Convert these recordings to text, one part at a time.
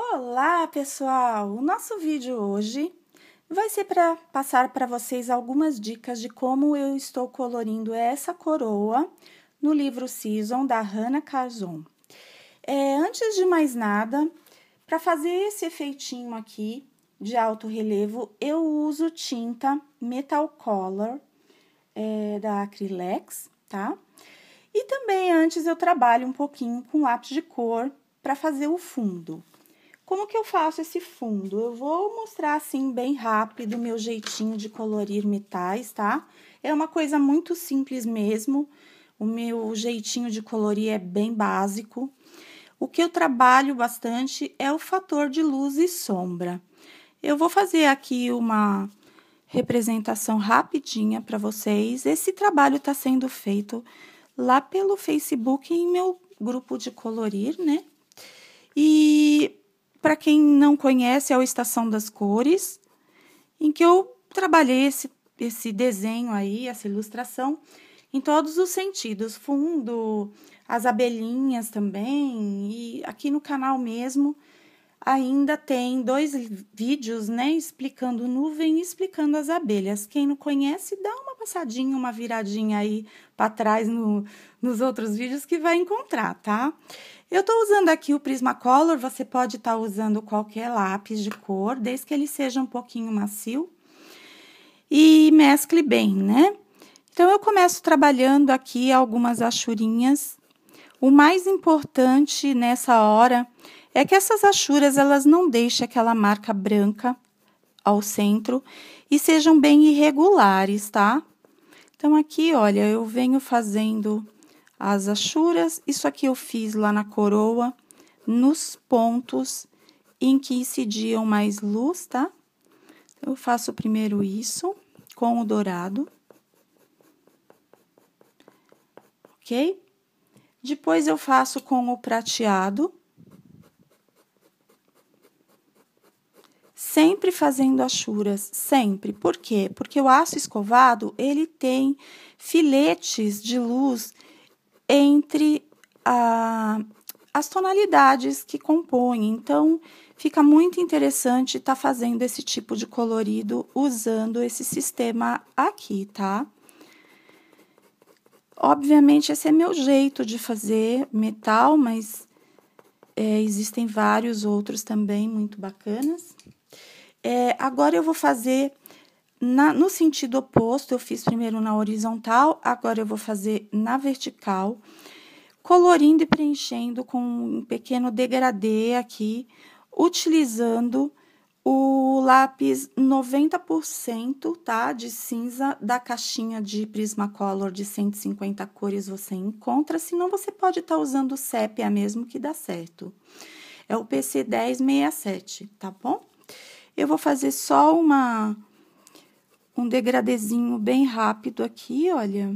Olá, pessoal! O nosso vídeo hoje vai ser para passar para vocês algumas dicas de como eu estou colorindo essa coroa no livro Season da Hannah Carzon. É, antes de mais nada, para fazer esse efeitinho aqui de alto relevo, eu uso tinta Metal Color é, da Acrylex, tá? E também antes eu trabalho um pouquinho com lápis de cor para fazer o fundo. Como que eu faço esse fundo? Eu vou mostrar assim bem rápido o meu jeitinho de colorir metais, tá? É uma coisa muito simples mesmo. O meu jeitinho de colorir é bem básico. O que eu trabalho bastante é o fator de luz e sombra. Eu vou fazer aqui uma representação rapidinha para vocês. Esse trabalho está sendo feito lá pelo Facebook em meu grupo de colorir, né? E para quem não conhece, é o Estação das Cores, em que eu trabalhei esse, esse desenho aí, essa ilustração, em todos os sentidos, fundo, as abelhinhas também, e aqui no canal mesmo ainda tem dois vídeos, né, explicando nuvem e explicando as abelhas. Quem não conhece, dá uma passadinha, uma viradinha aí para trás no, nos outros vídeos que vai encontrar, tá? Eu estou usando aqui o Prismacolor, você pode estar tá usando qualquer lápis de cor, desde que ele seja um pouquinho macio. E mescle bem, né? Então, eu começo trabalhando aqui algumas achurinhas. O mais importante nessa hora é que essas achuras, elas não deixem aquela marca branca ao centro e sejam bem irregulares, tá? Então, aqui, olha, eu venho fazendo as achuras, isso aqui eu fiz lá na coroa, nos pontos em que incidiam mais luz, tá? Eu faço primeiro isso com o dourado. Ok? Depois eu faço com o prateado. Sempre fazendo achuras, sempre. Por quê? Porque o aço escovado, ele tem filetes de luz entre a, as tonalidades que compõem. Então, fica muito interessante estar tá fazendo esse tipo de colorido usando esse sistema aqui, tá? Obviamente, esse é meu jeito de fazer metal, mas é, existem vários outros também muito bacanas. É, agora eu vou fazer na, no sentido oposto, eu fiz primeiro na horizontal, agora eu vou fazer na vertical, colorindo e preenchendo com um pequeno degradê aqui, utilizando o lápis 90% tá, de cinza da caixinha de Prismacolor de 150 cores você encontra, Se não, você pode estar tá usando o sépia mesmo que dá certo. É o PC 1067, tá bom? Eu vou fazer só uma um degradezinho bem rápido aqui, olha.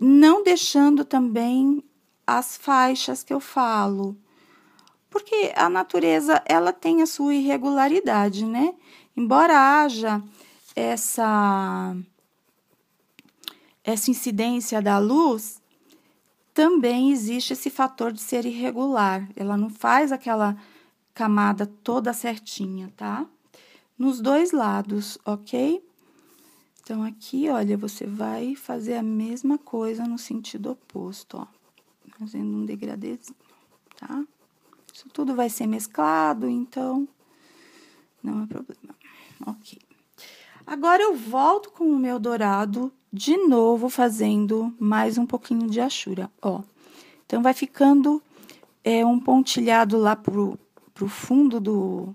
Não deixando também as faixas que eu falo. Porque a natureza, ela tem a sua irregularidade, né? Embora haja essa essa incidência da luz, também existe esse fator de ser irregular. Ela não faz aquela camada toda certinha, tá? nos dois lados, ok? Então, aqui, olha, você vai fazer a mesma coisa no sentido oposto, ó. Fazendo um degradê, tá? Isso tudo vai ser mesclado, então não é problema. Ok. Agora, eu volto com o meu dourado de novo, fazendo mais um pouquinho de achura, ó. Então, vai ficando é, um pontilhado lá pro, pro fundo do,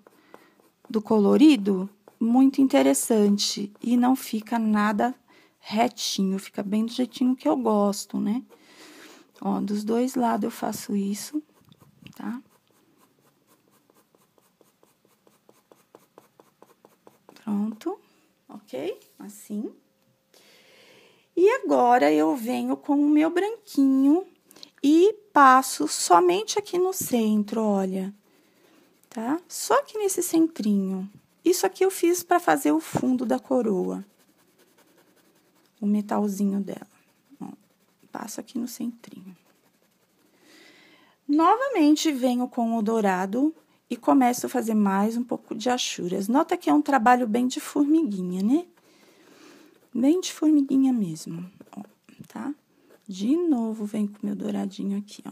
do colorido muito interessante e não fica nada retinho, fica bem do jeitinho que eu gosto, né? Ó, dos dois lados eu faço isso, tá? Pronto, ok? Assim. E agora eu venho com o meu branquinho e passo somente aqui no centro, olha tá? Só que nesse centrinho, isso aqui eu fiz para fazer o fundo da coroa, o metalzinho dela. Ó, passo aqui no centrinho. Novamente venho com o dourado e começo a fazer mais um pouco de achuras. Nota que é um trabalho bem de formiguinha, né? Bem de formiguinha mesmo, ó, tá? De novo, venho com meu douradinho aqui, ó.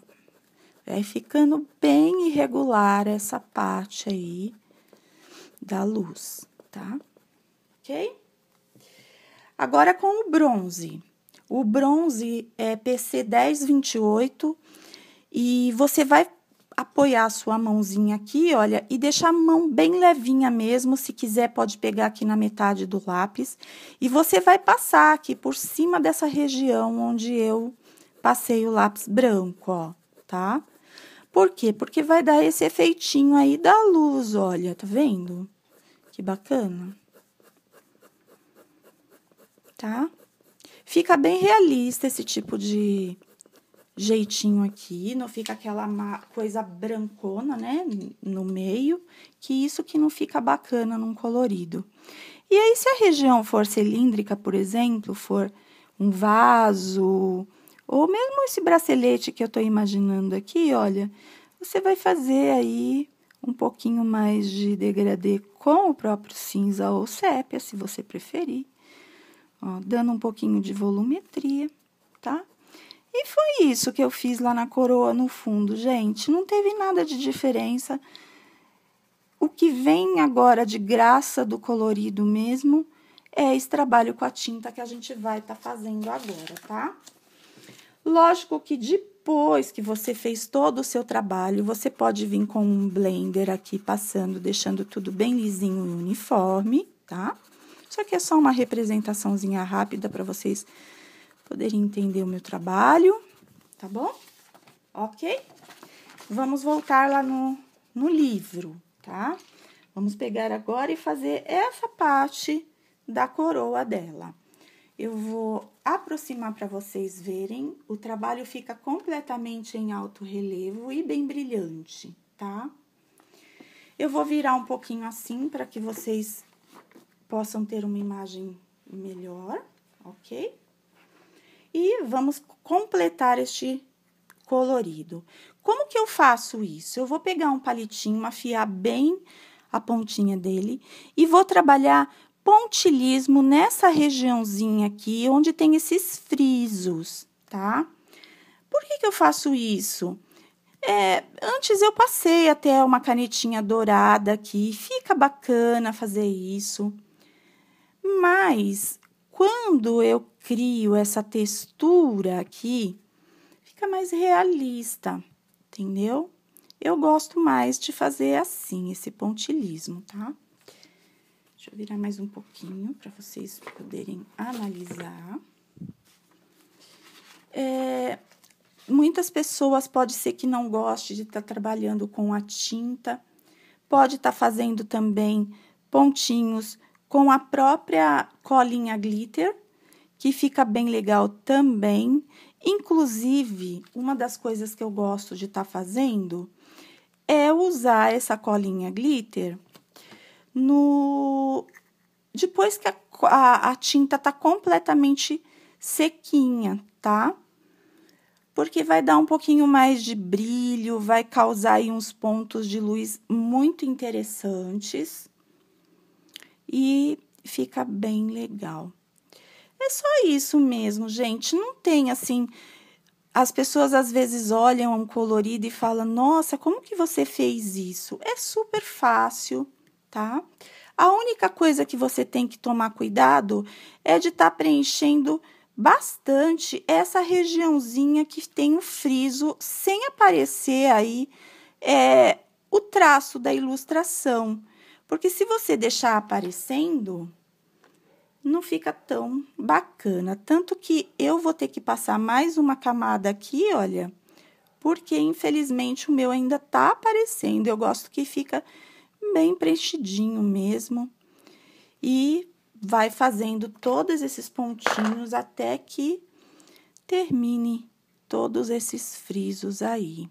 Vai é, ficando bem irregular essa parte aí da luz, tá? Ok? Agora com o bronze. O bronze é PC 1028 e você vai apoiar a sua mãozinha aqui, olha, e deixar a mão bem levinha mesmo. Se quiser, pode pegar aqui na metade do lápis. E você vai passar aqui por cima dessa região onde eu passei o lápis branco, ó, tá? Por quê? Porque vai dar esse efeitinho aí da luz, olha, tá vendo? Que bacana. Tá? Fica bem realista esse tipo de jeitinho aqui, não fica aquela coisa brancona, né, no meio, que isso que não fica bacana num colorido. E aí, se a região for cilíndrica, por exemplo, for um vaso, ou mesmo esse bracelete que eu estou imaginando aqui, olha, você vai fazer aí um pouquinho mais de degradê com o próprio cinza ou sépia, se você preferir. Ó, dando um pouquinho de volumetria, tá? E foi isso que eu fiz lá na coroa, no fundo, gente. Não teve nada de diferença. O que vem agora de graça do colorido mesmo é esse trabalho com a tinta que a gente vai estar tá fazendo agora, tá? Lógico que depois que você fez todo o seu trabalho, você pode vir com um blender aqui passando, deixando tudo bem lisinho e uniforme, tá? Isso aqui é só uma representaçãozinha rápida para vocês poderem entender o meu trabalho, tá bom? Ok? Vamos voltar lá no, no livro, tá? Vamos pegar agora e fazer essa parte da coroa dela. Eu vou aproximar para vocês verem. O trabalho fica completamente em alto relevo e bem brilhante, tá? Eu vou virar um pouquinho assim para que vocês possam ter uma imagem melhor, ok? E vamos completar este colorido. Como que eu faço isso? Eu vou pegar um palitinho, afiar bem a pontinha dele e vou trabalhar Pontilhismo nessa regiãozinha aqui, onde tem esses frisos, tá? Por que, que eu faço isso? É, antes eu passei até uma canetinha dourada aqui, fica bacana fazer isso. Mas quando eu crio essa textura aqui, fica mais realista, entendeu? Eu gosto mais de fazer assim, esse pontilhismo, tá? Deixa eu virar mais um pouquinho para vocês poderem analisar. É, muitas pessoas pode ser que não goste de estar tá trabalhando com a tinta, pode estar tá fazendo também pontinhos com a própria colinha glitter, que fica bem legal também. Inclusive, uma das coisas que eu gosto de estar tá fazendo é usar essa colinha glitter no depois que a, a, a tinta tá completamente sequinha, tá? Porque vai dar um pouquinho mais de brilho, vai causar aí uns pontos de luz muito interessantes. E fica bem legal. É só isso mesmo, gente. Não tem assim. As pessoas às vezes olham um colorido e falam: Nossa, como que você fez isso? É super fácil tá? A única coisa que você tem que tomar cuidado é de estar tá preenchendo bastante essa regiãozinha que tem o friso, sem aparecer aí é, o traço da ilustração. Porque se você deixar aparecendo, não fica tão bacana. Tanto que eu vou ter que passar mais uma camada aqui, olha, porque infelizmente o meu ainda tá aparecendo. Eu gosto que fica bem preenchidinho mesmo. E vai fazendo todos esses pontinhos até que termine todos esses frisos aí.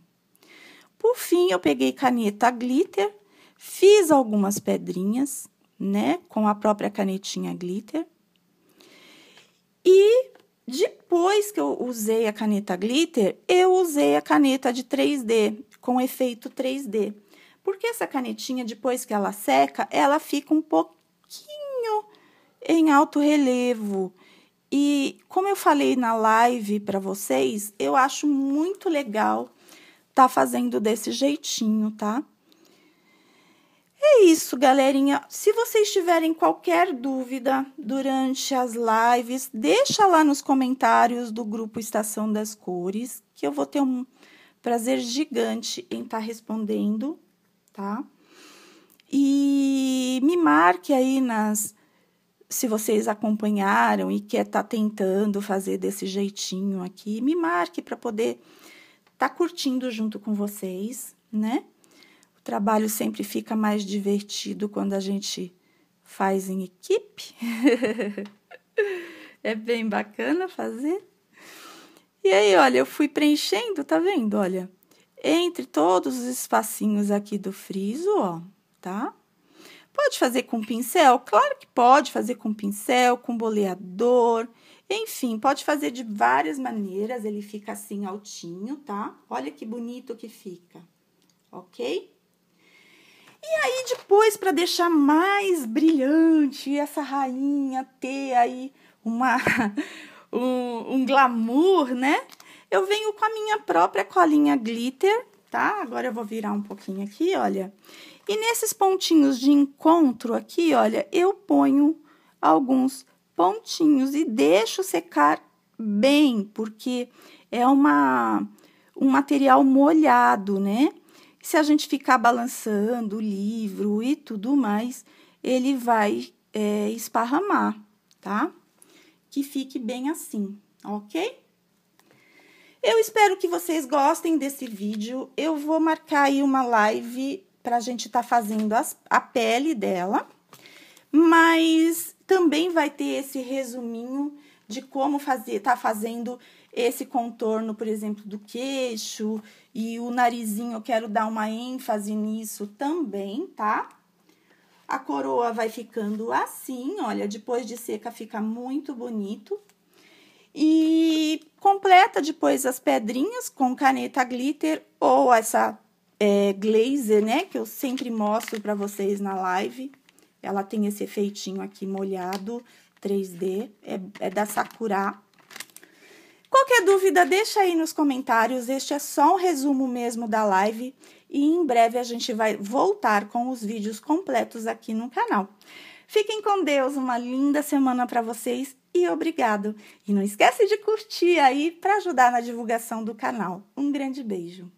Por fim, eu peguei caneta glitter, fiz algumas pedrinhas, né, com a própria canetinha glitter. E depois que eu usei a caneta glitter, eu usei a caneta de 3D, com efeito 3D. Porque essa canetinha, depois que ela seca, ela fica um pouquinho em alto relevo. E como eu falei na live para vocês, eu acho muito legal tá fazendo desse jeitinho, tá? É isso, galerinha. Se vocês tiverem qualquer dúvida durante as lives, deixa lá nos comentários do grupo Estação das Cores, que eu vou ter um prazer gigante em estar tá respondendo tá? E me marque aí nas se vocês acompanharam e quer estar tá tentando fazer desse jeitinho aqui, me marque para poder estar tá curtindo junto com vocês, né? O trabalho sempre fica mais divertido quando a gente faz em equipe. é bem bacana fazer. E aí, olha, eu fui preenchendo, tá vendo? Olha, entre todos os espacinhos aqui do friso, ó, tá? Pode fazer com pincel? Claro que pode fazer com pincel, com boleador, enfim, pode fazer de várias maneiras. Ele fica assim altinho, tá? Olha que bonito que fica, ok? E aí, depois, para deixar mais brilhante essa rainha, ter aí uma, um, um glamour, né? Eu venho com a minha própria colinha glitter, tá? Agora eu vou virar um pouquinho aqui, olha. E nesses pontinhos de encontro aqui, olha, eu ponho alguns pontinhos e deixo secar bem, porque é uma, um material molhado, né? Se a gente ficar balançando o livro e tudo mais, ele vai é, esparramar, tá? Que fique bem assim, ok? Eu espero que vocês gostem desse vídeo. Eu vou marcar aí uma live para a gente estar tá fazendo as, a pele dela. Mas também vai ter esse resuminho de como fazer, tá fazendo esse contorno, por exemplo, do queixo e o narizinho, eu quero dar uma ênfase nisso também, tá? A coroa vai ficando assim, olha, depois de seca fica muito bonito. E Completa depois as pedrinhas com caneta glitter ou essa é, né? Que eu sempre mostro para vocês na live. Ela tem esse efeitinho aqui molhado, 3D, é, é da Sakura. Qualquer dúvida, deixa aí nos comentários. Este é só um resumo mesmo da live. E em breve a gente vai voltar com os vídeos completos aqui no canal. Fiquem com Deus, uma linda semana para vocês e obrigado. E não esquece de curtir aí para ajudar na divulgação do canal. Um grande beijo.